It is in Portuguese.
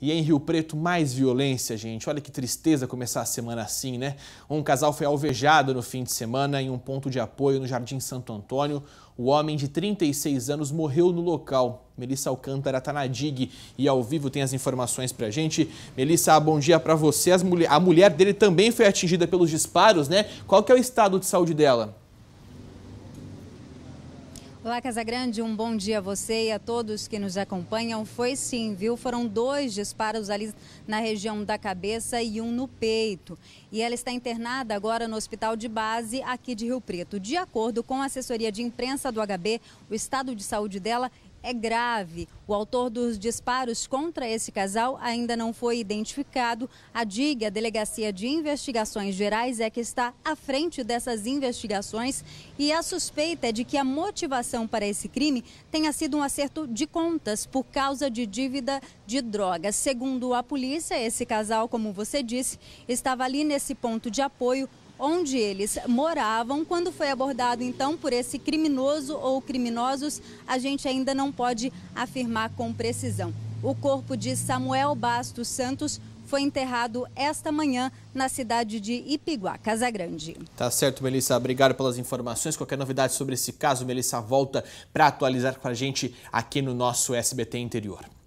E em Rio Preto, mais violência, gente. Olha que tristeza começar a semana assim, né? Um casal foi alvejado no fim de semana em um ponto de apoio no Jardim Santo Antônio. O homem de 36 anos morreu no local. Melissa Alcântara está na DIG e ao vivo tem as informações pra gente. Melissa, bom dia para você. A mulher dele também foi atingida pelos disparos, né? Qual que é o estado de saúde dela? Olá, Casagrande, um bom dia a você e a todos que nos acompanham. Foi sim, viu? Foram dois disparos ali na região da cabeça e um no peito. E ela está internada agora no hospital de base aqui de Rio Preto. De acordo com a assessoria de imprensa do HB, o estado de saúde dela é grave. O autor dos disparos contra esse casal ainda não foi identificado. A DIG, a Delegacia de Investigações Gerais, é que está à frente dessas investigações e a suspeita é de que a motivação para esse crime tenha sido um acerto de contas por causa de dívida de drogas. Segundo a polícia, esse casal, como você disse, estava ali nesse ponto de apoio onde eles moravam. Quando foi abordado então por esse criminoso ou criminosos, a gente ainda não pode afirmar com precisão. O corpo de Samuel Bastos Santos foi enterrado esta manhã na cidade de Ipiguá, Casa Grande. Tá certo, Melissa. Obrigado pelas informações. Qualquer novidade sobre esse caso, Melissa volta para atualizar com a gente aqui no nosso SBT Interior.